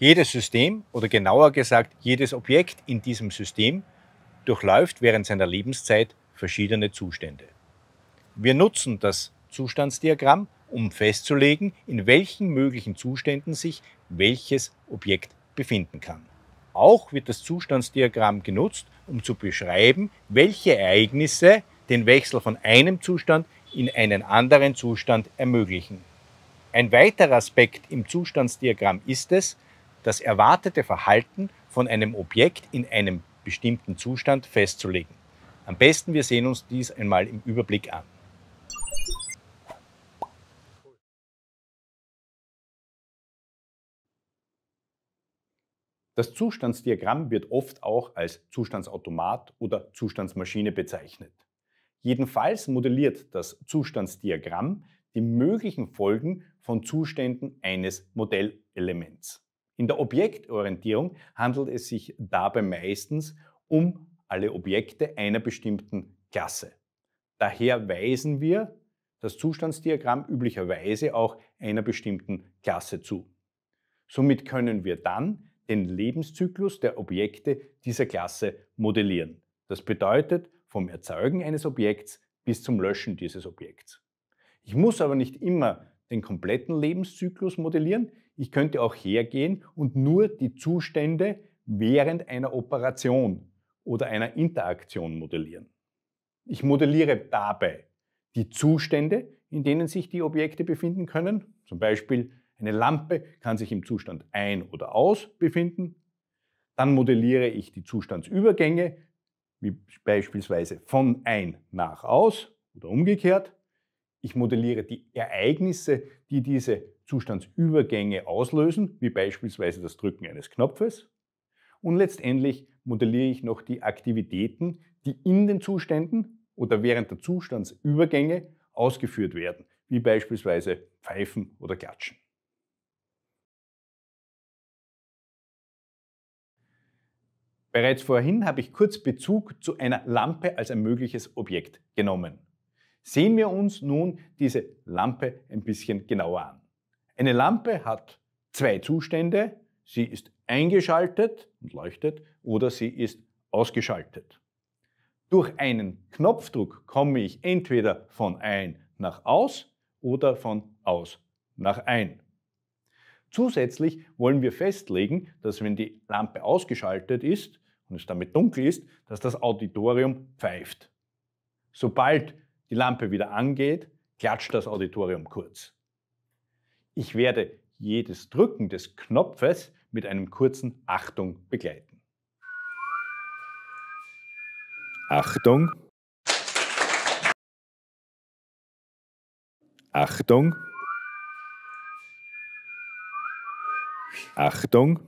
Jedes System oder genauer gesagt jedes Objekt in diesem System durchläuft während seiner Lebenszeit verschiedene Zustände. Wir nutzen das Zustandsdiagramm, um festzulegen, in welchen möglichen Zuständen sich welches Objekt befinden kann. Auch wird das Zustandsdiagramm genutzt, um zu beschreiben, welche Ereignisse den Wechsel von einem Zustand in einen anderen Zustand ermöglichen. Ein weiterer Aspekt im Zustandsdiagramm ist es, das erwartete Verhalten von einem Objekt in einem bestimmten Zustand festzulegen. Am besten wir sehen uns dies einmal im Überblick an. Das Zustandsdiagramm wird oft auch als Zustandsautomat oder Zustandsmaschine bezeichnet. Jedenfalls modelliert das Zustandsdiagramm die möglichen Folgen von Zuständen eines Modellelements. In der Objektorientierung handelt es sich dabei meistens um alle Objekte einer bestimmten Klasse. Daher weisen wir das Zustandsdiagramm üblicherweise auch einer bestimmten Klasse zu. Somit können wir dann den Lebenszyklus der Objekte dieser Klasse modellieren. Das bedeutet vom Erzeugen eines Objekts bis zum Löschen dieses Objekts. Ich muss aber nicht immer den kompletten Lebenszyklus modellieren. Ich könnte auch hergehen und nur die Zustände während einer Operation oder einer Interaktion modellieren. Ich modelliere dabei die Zustände, in denen sich die Objekte befinden können. Zum Beispiel eine Lampe kann sich im Zustand ein oder aus befinden. Dann modelliere ich die Zustandsübergänge, wie beispielsweise von ein nach aus oder umgekehrt. Ich modelliere die Ereignisse, die diese Zustandsübergänge auslösen, wie beispielsweise das Drücken eines Knopfes. Und letztendlich modelliere ich noch die Aktivitäten, die in den Zuständen oder während der Zustandsübergänge ausgeführt werden, wie beispielsweise Pfeifen oder Klatschen. Bereits vorhin habe ich kurz Bezug zu einer Lampe als ein mögliches Objekt genommen. Sehen wir uns nun diese Lampe ein bisschen genauer an. Eine Lampe hat zwei Zustände. Sie ist eingeschaltet und leuchtet oder sie ist ausgeschaltet. Durch einen Knopfdruck komme ich entweder von ein nach aus oder von aus nach ein. Zusätzlich wollen wir festlegen, dass wenn die Lampe ausgeschaltet ist und es damit dunkel ist, dass das Auditorium pfeift. Sobald die Lampe wieder angeht, klatscht das Auditorium kurz. Ich werde jedes Drücken des Knopfes mit einem kurzen Achtung begleiten. Achtung! Achtung! Achtung!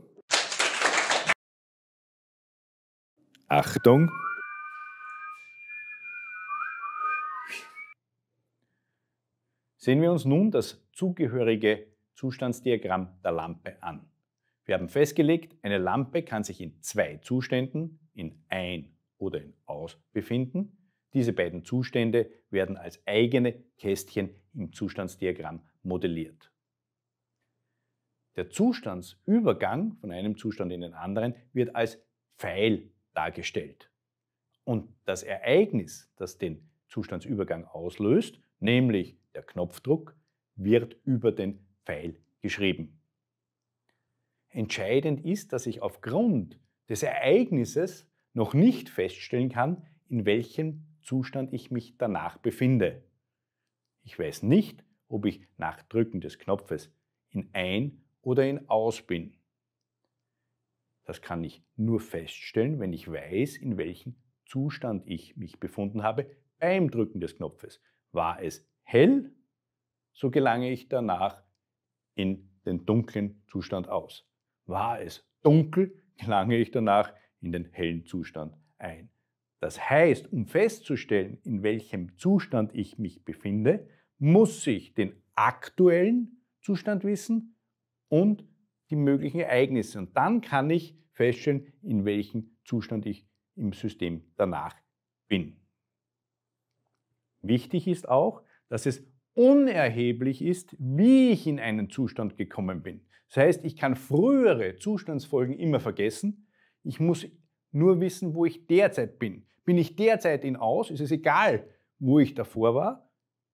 Achtung! Sehen wir uns nun das zugehörige Zustandsdiagramm der Lampe an. Wir haben festgelegt, eine Lampe kann sich in zwei Zuständen, in ein oder in aus, befinden. Diese beiden Zustände werden als eigene Kästchen im Zustandsdiagramm modelliert. Der Zustandsübergang von einem Zustand in den anderen wird als Pfeil dargestellt. Und das Ereignis, das den Zustandsübergang auslöst, nämlich der Knopfdruck, wird über den Pfeil geschrieben. Entscheidend ist, dass ich aufgrund des Ereignisses noch nicht feststellen kann, in welchem Zustand ich mich danach befinde. Ich weiß nicht, ob ich nach Drücken des Knopfes in Ein- oder in Aus bin. Das kann ich nur feststellen, wenn ich weiß, in welchem Zustand ich mich befunden habe beim Drücken des Knopfes. War es hell, so gelange ich danach in den dunklen Zustand aus. War es dunkel, gelange ich danach in den hellen Zustand ein. Das heißt, um festzustellen, in welchem Zustand ich mich befinde, muss ich den aktuellen Zustand wissen und die möglichen Ereignisse. Und dann kann ich feststellen, in welchem Zustand ich im System danach bin. Wichtig ist auch, dass es unerheblich ist, wie ich in einen Zustand gekommen bin. Das heißt, ich kann frühere Zustandsfolgen immer vergessen. Ich muss nur wissen, wo ich derzeit bin. Bin ich derzeit in Aus, ist es egal, wo ich davor war.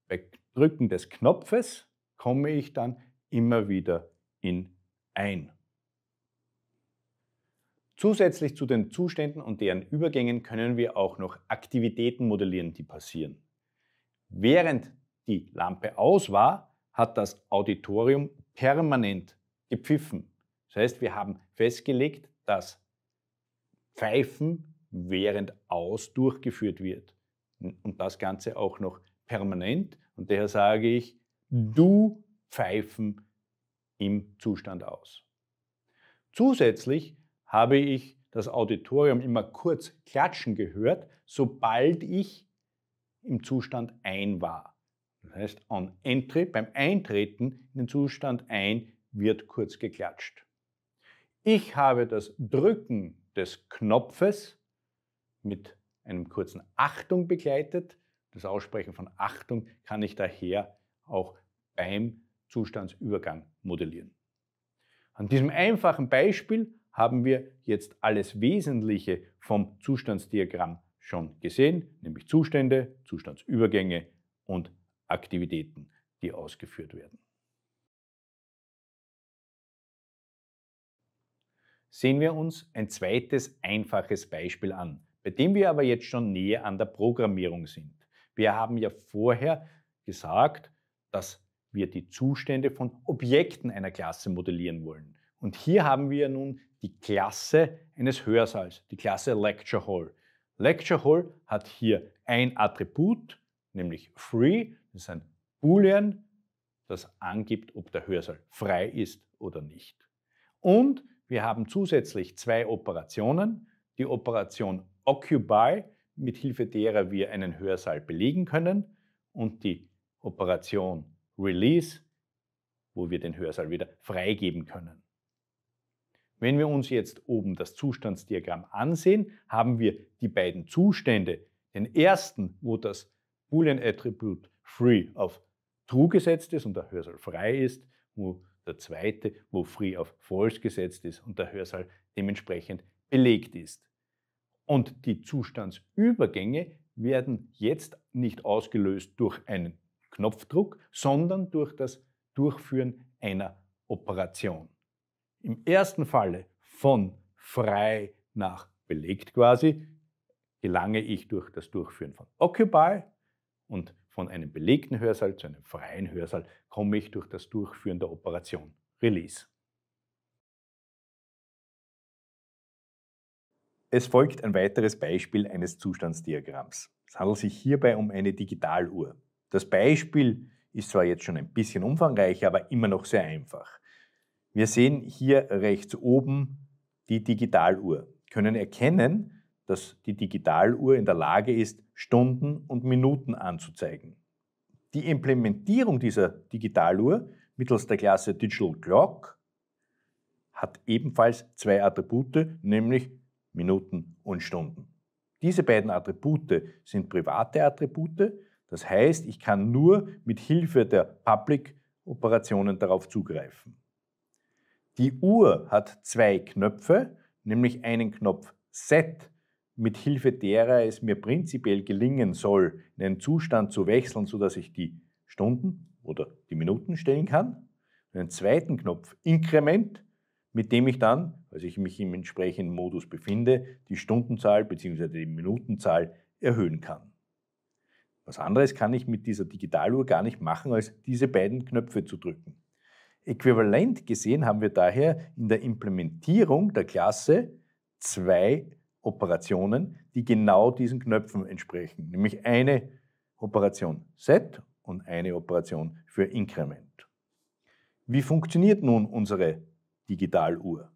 Bei Drücken des Knopfes komme ich dann immer wieder in Ein. Zusätzlich zu den Zuständen und deren Übergängen können wir auch noch Aktivitäten modellieren, die passieren. Während die Lampe aus war, hat das Auditorium permanent gepfiffen. Das heißt, wir haben festgelegt, dass Pfeifen während aus durchgeführt wird. Und das Ganze auch noch permanent. Und daher sage ich, du Pfeifen im Zustand aus. Zusätzlich habe ich das Auditorium immer kurz klatschen gehört, sobald ich im Zustand ein war heißt on entry, beim Eintreten in den Zustand ein wird kurz geklatscht. Ich habe das Drücken des Knopfes mit einem kurzen Achtung begleitet. Das Aussprechen von Achtung kann ich daher auch beim Zustandsübergang modellieren. An diesem einfachen Beispiel haben wir jetzt alles Wesentliche vom Zustandsdiagramm schon gesehen, nämlich Zustände, Zustandsübergänge und Aktivitäten, die ausgeführt werden. Sehen wir uns ein zweites einfaches Beispiel an, bei dem wir aber jetzt schon näher an der Programmierung sind. Wir haben ja vorher gesagt, dass wir die Zustände von Objekten einer Klasse modellieren wollen. Und hier haben wir nun die Klasse eines Hörsaals, die Klasse Lecture Hall. Lecture Hall hat hier ein Attribut, nämlich free, das ist ein Boolean, das angibt, ob der Hörsaal frei ist oder nicht. Und wir haben zusätzlich zwei Operationen. Die Operation occupy, mit Hilfe derer wir einen Hörsaal belegen können, und die Operation release, wo wir den Hörsaal wieder freigeben können. Wenn wir uns jetzt oben das Zustandsdiagramm ansehen, haben wir die beiden Zustände. Den ersten, wo das boolean Attribute free auf true gesetzt ist und der Hörsaal frei ist, wo der zweite, wo free auf false gesetzt ist und der Hörsaal dementsprechend belegt ist. Und die Zustandsübergänge werden jetzt nicht ausgelöst durch einen Knopfdruck, sondern durch das Durchführen einer Operation. Im ersten Falle von frei nach belegt quasi gelange ich durch das Durchführen von Occupy und von einem belegten Hörsaal zu einem freien Hörsaal komme ich durch das Durchführen der Operation Release. Es folgt ein weiteres Beispiel eines Zustandsdiagramms. Es handelt sich hierbei um eine Digitaluhr. Das Beispiel ist zwar jetzt schon ein bisschen umfangreicher, aber immer noch sehr einfach. Wir sehen hier rechts oben die Digitaluhr, können erkennen, dass die Digitaluhr in der Lage ist, Stunden und Minuten anzuzeigen. Die Implementierung dieser Digitaluhr mittels der Klasse Digital Clock hat ebenfalls zwei Attribute, nämlich Minuten und Stunden. Diese beiden Attribute sind private Attribute, das heißt, ich kann nur mit Hilfe der Public-Operationen darauf zugreifen. Die Uhr hat zwei Knöpfe, nämlich einen Knopf Set mit Hilfe derer es mir prinzipiell gelingen soll, in einen Zustand zu wechseln, sodass ich die Stunden oder die Minuten stellen kann. einen zweiten Knopf, Inkrement, mit dem ich dann, als ich mich im entsprechenden Modus befinde, die Stundenzahl bzw. die Minutenzahl erhöhen kann. Was anderes kann ich mit dieser Digitaluhr gar nicht machen, als diese beiden Knöpfe zu drücken. Äquivalent gesehen haben wir daher in der Implementierung der Klasse zwei Operationen, die genau diesen Knöpfen entsprechen, nämlich eine Operation Set und eine Operation für Increment. Wie funktioniert nun unsere Digitaluhr?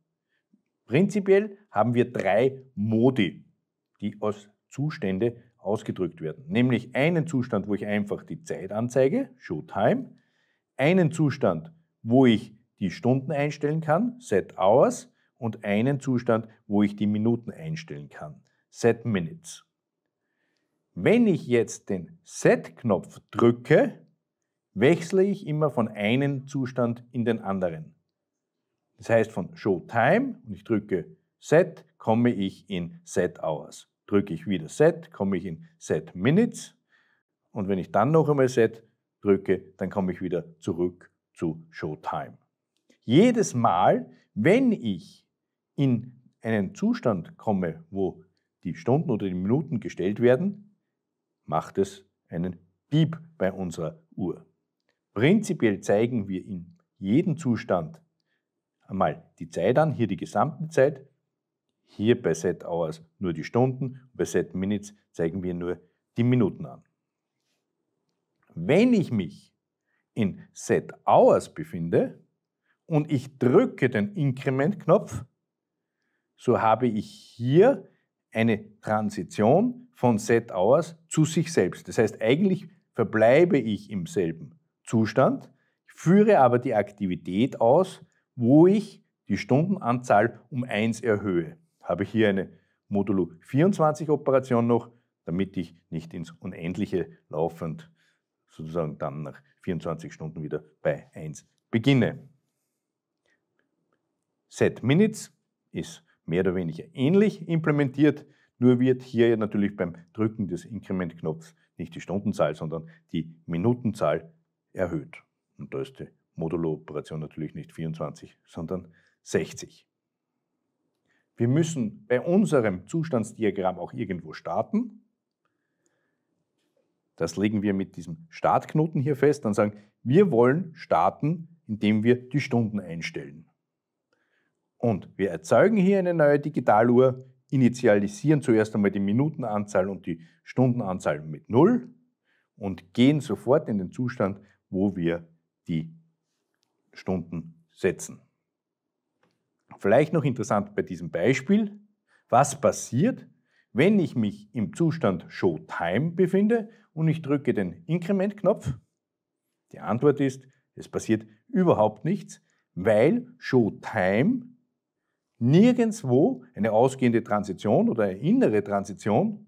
Prinzipiell haben wir drei Modi, die aus Zustände ausgedrückt werden. Nämlich einen Zustand, wo ich einfach die Zeit anzeige, Showtime, einen Zustand, wo ich die Stunden einstellen kann, Set Hours, und einen Zustand, wo ich die Minuten einstellen kann. Set Minutes. Wenn ich jetzt den Set-Knopf drücke, wechsle ich immer von einem Zustand in den anderen. Das heißt, von Show Time und ich drücke Set, komme ich in Set Hours. Drücke ich wieder Set, komme ich in Set Minutes. Und wenn ich dann noch einmal Set drücke, dann komme ich wieder zurück zu Show Time. Jedes Mal, wenn ich in einen Zustand komme, wo die Stunden oder die Minuten gestellt werden, macht es einen Piep bei unserer Uhr. Prinzipiell zeigen wir in jedem Zustand einmal die Zeit an, hier die gesamte Zeit, hier bei Set Hours nur die Stunden, bei Set Minutes zeigen wir nur die Minuten an. Wenn ich mich in Set Hours befinde und ich drücke den Increment-Knopf, so habe ich hier eine Transition von Set Hours zu sich selbst. Das heißt, eigentlich verbleibe ich im selben Zustand, führe aber die Aktivität aus, wo ich die Stundenanzahl um 1 erhöhe. Habe ich hier eine Modulo 24 Operation noch, damit ich nicht ins Unendliche laufend sozusagen dann nach 24 Stunden wieder bei 1 beginne. Set Minutes ist mehr oder weniger ähnlich implementiert, nur wird hier natürlich beim Drücken des Increment-Knopfs nicht die Stundenzahl, sondern die Minutenzahl erhöht. Und da ist die Modulo-Operation natürlich nicht 24, sondern 60. Wir müssen bei unserem Zustandsdiagramm auch irgendwo starten. Das legen wir mit diesem Startknoten hier fest. Dann sagen wir wollen starten, indem wir die Stunden einstellen. Und wir erzeugen hier eine neue Digitaluhr, initialisieren zuerst einmal die Minutenanzahl und die Stundenanzahl mit 0 und gehen sofort in den Zustand, wo wir die Stunden setzen. Vielleicht noch interessant bei diesem Beispiel, was passiert, wenn ich mich im Zustand Showtime befinde und ich drücke den Inkrementknopf? Die Antwort ist, es passiert überhaupt nichts, weil Showtime nirgendwo eine ausgehende Transition oder eine innere Transition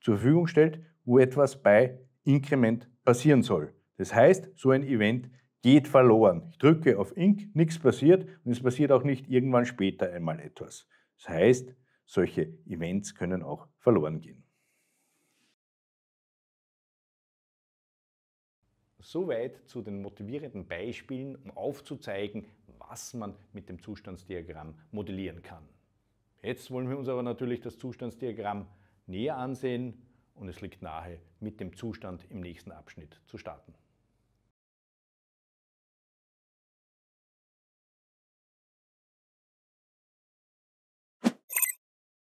zur Verfügung stellt, wo etwas bei Increment passieren soll. Das heißt, so ein Event geht verloren. Ich drücke auf Inc, nichts passiert und es passiert auch nicht irgendwann später einmal etwas. Das heißt, solche Events können auch verloren gehen. Soweit zu den motivierenden Beispielen, um aufzuzeigen, was man mit dem Zustandsdiagramm modellieren kann. Jetzt wollen wir uns aber natürlich das Zustandsdiagramm näher ansehen und es liegt nahe, mit dem Zustand im nächsten Abschnitt zu starten.